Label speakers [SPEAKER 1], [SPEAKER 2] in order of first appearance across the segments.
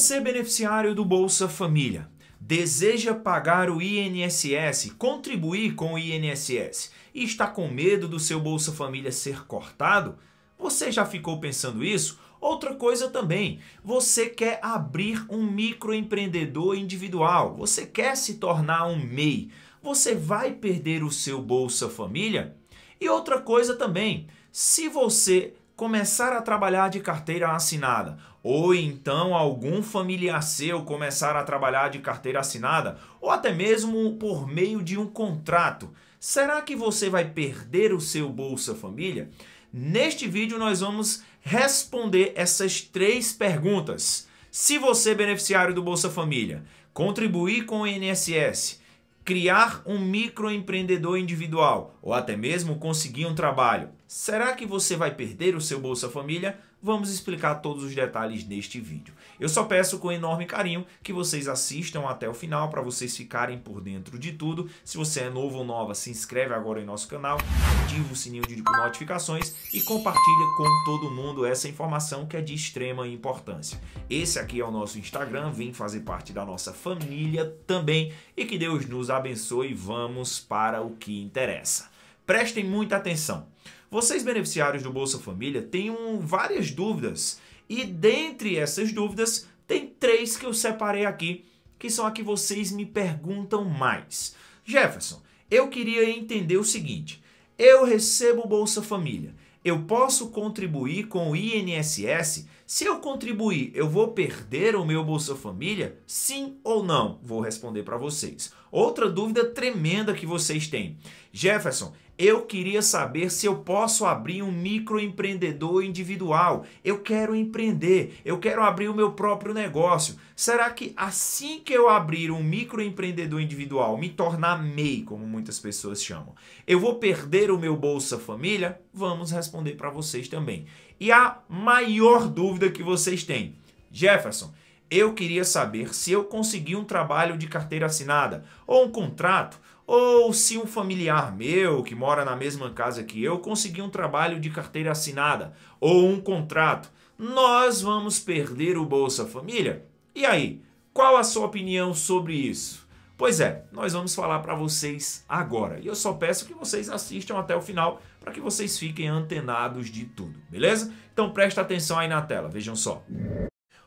[SPEAKER 1] Você, beneficiário do Bolsa Família, deseja pagar o INSS, contribuir com o INSS e está com medo do seu Bolsa Família ser cortado? Você já ficou pensando isso? Outra coisa também, você quer abrir um microempreendedor individual, você quer se tornar um MEI, você vai perder o seu Bolsa Família? E outra coisa também, se você começar a trabalhar de carteira assinada, ou então algum familiar seu começar a trabalhar de carteira assinada, ou até mesmo por meio de um contrato. Será que você vai perder o seu Bolsa Família? Neste vídeo nós vamos responder essas três perguntas. Se você, é beneficiário do Bolsa Família, contribuir com o INSS, criar um microempreendedor individual ou até mesmo conseguir um trabalho. Será que você vai perder o seu Bolsa Família? Vamos explicar todos os detalhes neste vídeo. Eu só peço com enorme carinho que vocês assistam até o final para vocês ficarem por dentro de tudo. Se você é novo ou nova, se inscreve agora em nosso canal, ativa o sininho de notificações e compartilha com todo mundo essa informação que é de extrema importância. Esse aqui é o nosso Instagram, vem fazer parte da nossa família também e que Deus nos abençoe. Vamos para o que interessa. Prestem muita atenção. Vocês beneficiários do Bolsa Família têm várias dúvidas e dentre essas dúvidas tem três que eu separei aqui, que são a que vocês me perguntam mais. Jefferson, eu queria entender o seguinte: eu recebo Bolsa Família, eu posso contribuir com o INSS? Se eu contribuir, eu vou perder o meu Bolsa Família? Sim ou não? Vou responder para vocês. Outra dúvida tremenda que vocês têm. Jefferson, eu queria saber se eu posso abrir um microempreendedor individual. Eu quero empreender, eu quero abrir o meu próprio negócio. Será que assim que eu abrir um microempreendedor individual, me tornar MEI, como muitas pessoas chamam, eu vou perder o meu Bolsa Família? Vamos responder para vocês também. E a maior dúvida que vocês têm. Jefferson, eu queria saber se eu consegui um trabalho de carteira assinada, ou um contrato, ou se um familiar meu que mora na mesma casa que eu conseguiu um trabalho de carteira assinada, ou um contrato. Nós vamos perder o Bolsa Família? E aí, qual a sua opinião sobre isso? Pois é, nós vamos falar para vocês agora. E eu só peço que vocês assistam até o final para que vocês fiquem antenados de tudo, beleza? Então presta atenção aí na tela, vejam só.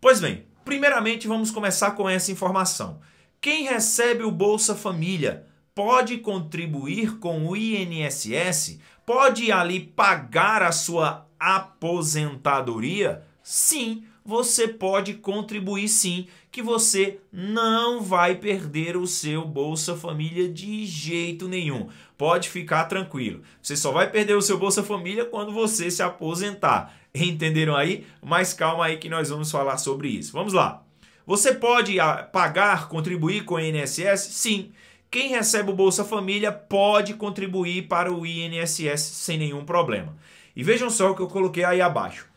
[SPEAKER 1] Pois bem, Primeiramente, vamos começar com essa informação. Quem recebe o Bolsa Família pode contribuir com o INSS? Pode ali pagar a sua aposentadoria? Sim, você pode contribuir sim, que você não vai perder o seu Bolsa Família de jeito nenhum. Pode ficar tranquilo. Você só vai perder o seu Bolsa Família quando você se aposentar. Entenderam aí? Mas calma aí que nós vamos falar sobre isso. Vamos lá. Você pode ah, pagar, contribuir com o INSS? Sim. Quem recebe o Bolsa Família pode contribuir para o INSS sem nenhum problema. E vejam só o que eu coloquei aí abaixo.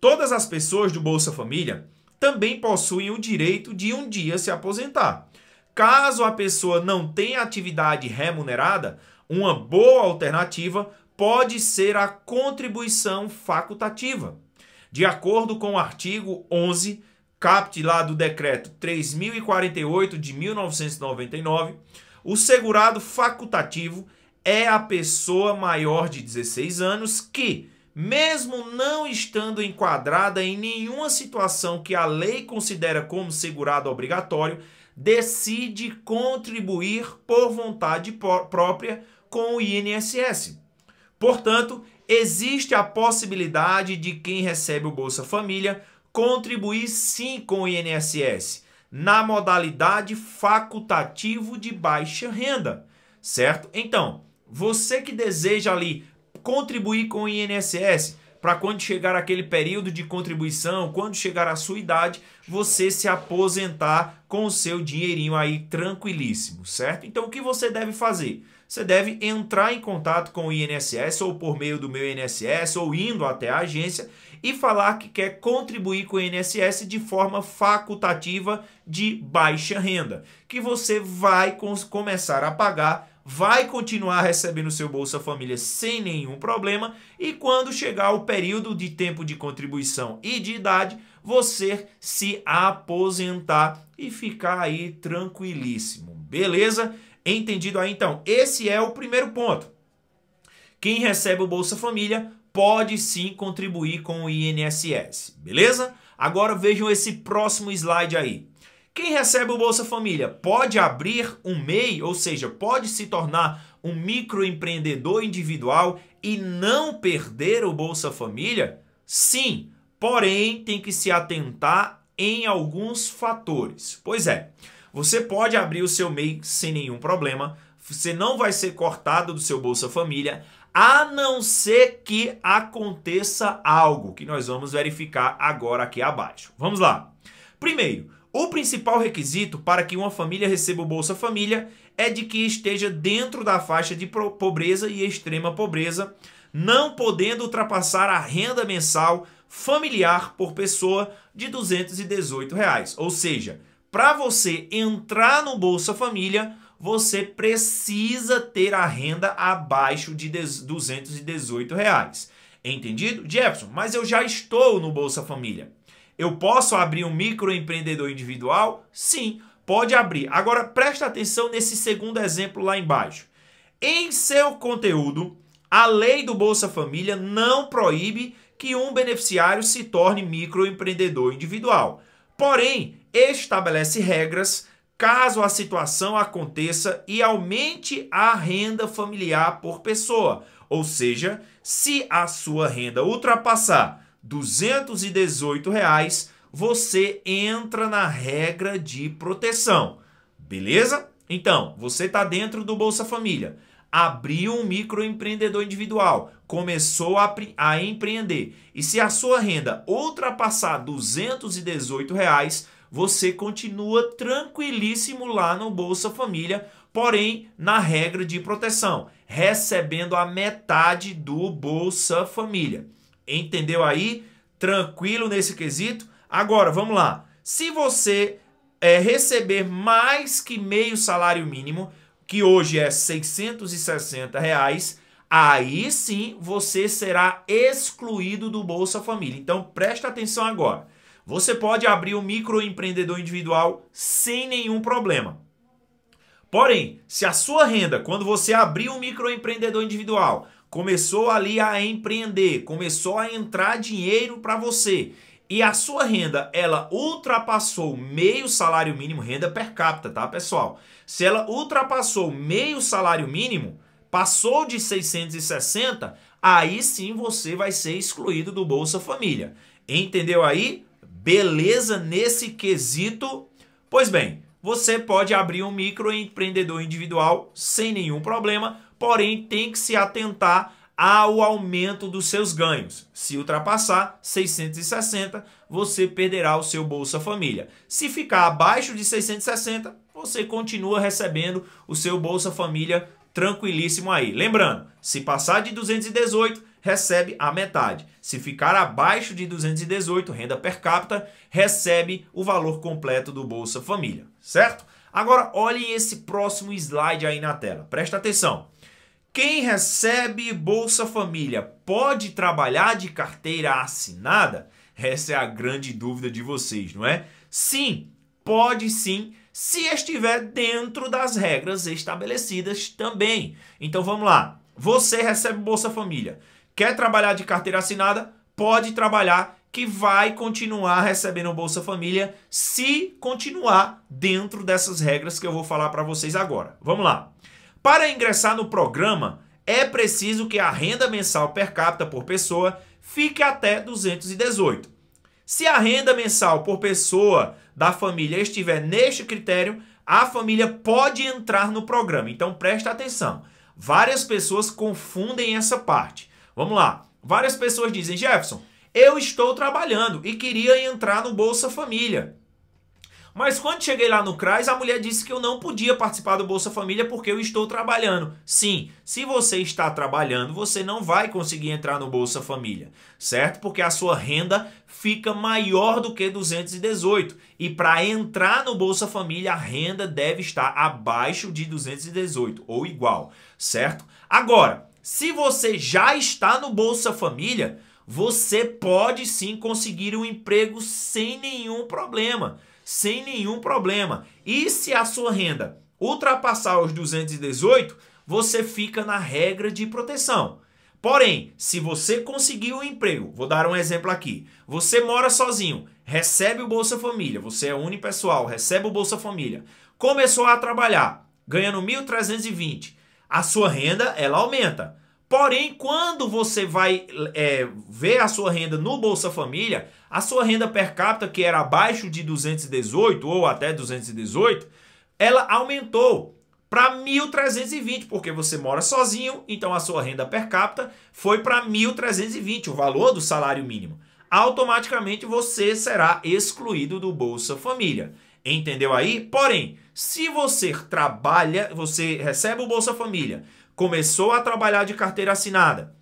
[SPEAKER 1] Todas as pessoas do Bolsa Família também possuem o direito de um dia se aposentar. Caso a pessoa não tenha atividade remunerada, uma boa alternativa pode ser a contribuição facultativa. De acordo com o artigo 11, caput lá do decreto 3048 de 1999, o segurado facultativo é a pessoa maior de 16 anos que, mesmo não estando enquadrada em nenhuma situação que a lei considera como segurado obrigatório, decide contribuir por vontade própria com o INSS. Portanto, existe a possibilidade de quem recebe o Bolsa Família contribuir sim com o INSS, na modalidade facultativo de baixa renda, certo? Então, você que deseja ali contribuir com o INSS para quando chegar aquele período de contribuição, quando chegar a sua idade, você se aposentar com o seu dinheirinho aí tranquilíssimo, certo? Então o que você deve fazer? Você deve entrar em contato com o INSS ou por meio do meu INSS ou indo até a agência e falar que quer contribuir com o INSS de forma facultativa de baixa renda, que você vai começar a pagar vai continuar recebendo seu Bolsa Família sem nenhum problema e quando chegar o período de tempo de contribuição e de idade, você se aposentar e ficar aí tranquilíssimo. Beleza? Entendido aí então? Esse é o primeiro ponto. Quem recebe o Bolsa Família pode sim contribuir com o INSS, beleza? Agora vejam esse próximo slide aí. Quem recebe o Bolsa Família pode abrir um MEI, ou seja, pode se tornar um microempreendedor individual e não perder o Bolsa Família? Sim, porém tem que se atentar em alguns fatores. Pois é, você pode abrir o seu MEI sem nenhum problema, você não vai ser cortado do seu Bolsa Família, a não ser que aconteça algo que nós vamos verificar agora aqui abaixo. Vamos lá. Primeiro, o principal requisito para que uma família receba o Bolsa Família é de que esteja dentro da faixa de pobreza e extrema pobreza, não podendo ultrapassar a renda mensal familiar por pessoa de R$ 218. Reais. Ou seja, para você entrar no Bolsa Família, você precisa ter a renda abaixo de R$ 218. Reais. Entendido? Jefferson, mas eu já estou no Bolsa Família. Eu posso abrir um microempreendedor individual? Sim, pode abrir. Agora presta atenção nesse segundo exemplo lá embaixo. Em seu conteúdo, a lei do Bolsa Família não proíbe que um beneficiário se torne microempreendedor individual. Porém, estabelece regras caso a situação aconteça e aumente a renda familiar por pessoa. Ou seja, se a sua renda ultrapassar 218 reais, você entra na regra de proteção. Beleza? Então, você está dentro do Bolsa Família, abriu um microempreendedor individual, começou a, a empreender. E se a sua renda ultrapassar 218 reais, você continua tranquilíssimo lá no Bolsa Família, porém na regra de proteção, recebendo a metade do Bolsa Família. Entendeu aí? Tranquilo nesse quesito? Agora, vamos lá. Se você é, receber mais que meio salário mínimo, que hoje é 660 reais, aí sim você será excluído do Bolsa Família. Então presta atenção agora. Você pode abrir um microempreendedor individual sem nenhum problema. Porém, se a sua renda, quando você abrir um microempreendedor individual, começou ali a empreender, começou a entrar dinheiro para você e a sua renda ela ultrapassou meio salário mínimo, renda per capita, tá, pessoal? Se ela ultrapassou meio salário mínimo, passou de 660, aí sim você vai ser excluído do Bolsa Família. Entendeu aí? Beleza nesse quesito? Pois bem, você pode abrir um microempreendedor individual sem nenhum problema porém tem que se atentar ao aumento dos seus ganhos. Se ultrapassar 660, você perderá o seu Bolsa Família. Se ficar abaixo de 660, você continua recebendo o seu Bolsa Família tranquilíssimo aí. Lembrando, se passar de 218, recebe a metade. Se ficar abaixo de 218, renda per capita, recebe o valor completo do Bolsa Família, certo? Agora olhem esse próximo slide aí na tela. Presta atenção. Quem recebe Bolsa Família pode trabalhar de carteira assinada? Essa é a grande dúvida de vocês, não é? Sim, pode sim, se estiver dentro das regras estabelecidas também. Então vamos lá. Você recebe Bolsa Família. Quer trabalhar de carteira assinada? Pode trabalhar que vai continuar recebendo Bolsa Família se continuar dentro dessas regras que eu vou falar para vocês agora. Vamos lá. Para ingressar no programa, é preciso que a renda mensal per capita por pessoa fique até 218. Se a renda mensal por pessoa da família estiver neste critério, a família pode entrar no programa. Então presta atenção. Várias pessoas confundem essa parte. Vamos lá. Várias pessoas dizem: Jefferson, eu estou trabalhando e queria entrar no Bolsa Família. Mas quando cheguei lá no CRAS, a mulher disse que eu não podia participar do Bolsa Família porque eu estou trabalhando. Sim, se você está trabalhando, você não vai conseguir entrar no Bolsa Família, certo? Porque a sua renda fica maior do que 218. E para entrar no Bolsa Família, a renda deve estar abaixo de 218 ou igual, certo? Agora, se você já está no Bolsa Família, você pode sim conseguir um emprego sem nenhum problema sem nenhum problema. E se a sua renda ultrapassar os 218, você fica na regra de proteção. Porém, se você conseguir um emprego, vou dar um exemplo aqui. Você mora sozinho, recebe o Bolsa Família, você é unipessoal, recebe o Bolsa Família. Começou a trabalhar, ganhando 1.320, a sua renda ela aumenta. Porém, quando você vai é, ver a sua renda no Bolsa Família, a sua renda per capita, que era abaixo de 218 ou até 218, ela aumentou para 1.320, porque você mora sozinho, então a sua renda per capita foi para 1.320, o valor do salário mínimo. Automaticamente você será excluído do Bolsa Família. Entendeu aí? Porém, se você trabalha, você recebe o Bolsa Família, começou a trabalhar de carteira assinada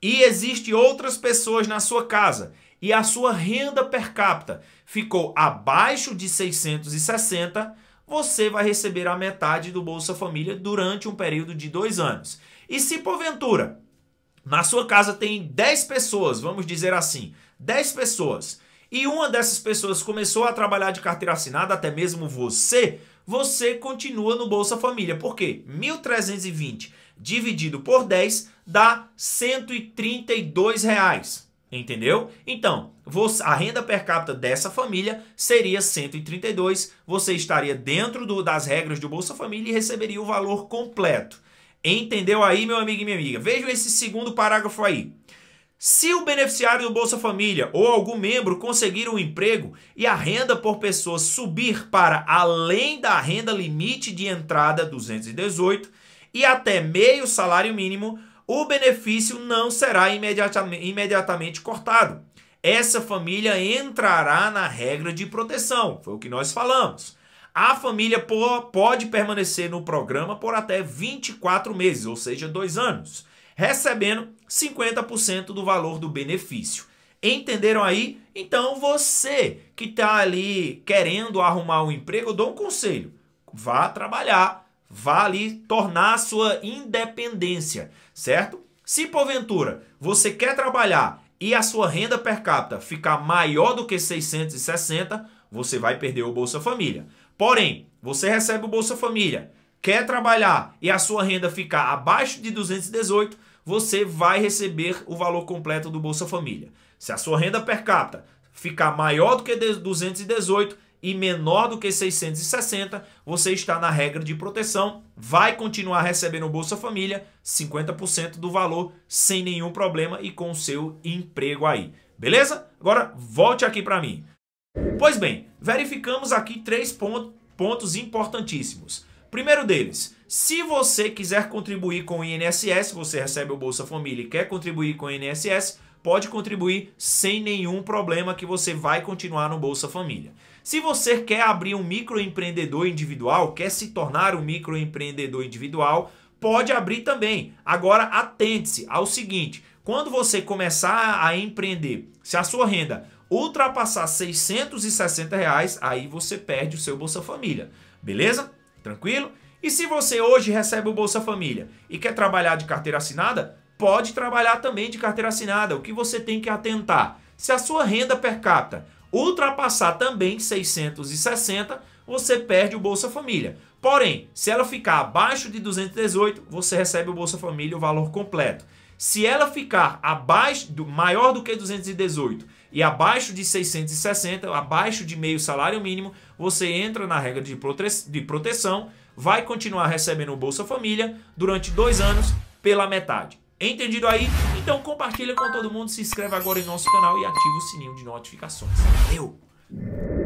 [SPEAKER 1] e existe outras pessoas na sua casa e a sua renda per capita ficou abaixo de 660, você vai receber a metade do Bolsa Família durante um período de dois anos. E se porventura na sua casa tem 10 pessoas, vamos dizer assim, 10 pessoas, e uma dessas pessoas começou a trabalhar de carteira assinada, até mesmo você, você continua no Bolsa Família. Por quê? 1.320 dividido por 10 dá 132 reais. Entendeu? Então, a renda per capita dessa família seria 132. Você estaria dentro do, das regras do Bolsa Família e receberia o valor completo. Entendeu aí, meu amigo e minha amiga? Vejam esse segundo parágrafo aí. Se o beneficiário do Bolsa Família ou algum membro conseguir um emprego e a renda por pessoa subir para além da renda limite de entrada 218, e até meio salário mínimo, o benefício não será imediatamente, imediatamente cortado. Essa família entrará na regra de proteção, foi o que nós falamos. A família pode permanecer no programa por até 24 meses, ou seja, dois anos, recebendo 50% do valor do benefício. Entenderam aí? Então você que está ali querendo arrumar um emprego, eu dou um conselho: vá trabalhar vá ali tornar a sua independência, certo? Se porventura você quer trabalhar e a sua renda per capita ficar maior do que 660, você vai perder o Bolsa Família. Porém, você recebe o Bolsa Família, quer trabalhar e a sua renda ficar abaixo de 218, você vai receber o valor completo do Bolsa Família. Se a sua renda per capita ficar maior do que 218, e menor do que 660, você está na regra de proteção, vai continuar recebendo o Bolsa Família, 50% do valor, sem nenhum problema e com o seu emprego aí. Beleza? Agora volte aqui para mim. Pois bem, verificamos aqui três pontos importantíssimos. Primeiro deles, se você quiser contribuir com o INSS, você recebe o Bolsa Família e quer contribuir com o INSS, pode contribuir sem nenhum problema que você vai continuar no Bolsa Família. Se você quer abrir um microempreendedor individual, quer se tornar um microempreendedor individual, pode abrir também. Agora atente-se ao seguinte, quando você começar a empreender, se a sua renda ultrapassar 660 reais, aí você perde o seu Bolsa Família. Beleza? Tranquilo? E se você hoje recebe o Bolsa Família e quer trabalhar de carteira assinada, pode trabalhar também de carteira assinada. O que você tem que atentar? Se a sua renda per capita ultrapassar também 660, você perde o Bolsa Família. Porém, se ela ficar abaixo de 218, você recebe o Bolsa Família o valor completo. Se ela ficar abaixo do maior do que 218 e abaixo de 660, abaixo de meio salário mínimo, você entra na regra de, prote de proteção, vai continuar recebendo o Bolsa Família durante dois anos pela metade. Entendido aí? Então compartilha com todo mundo, se inscreve agora em nosso canal e ativa o sininho de notificações. Valeu!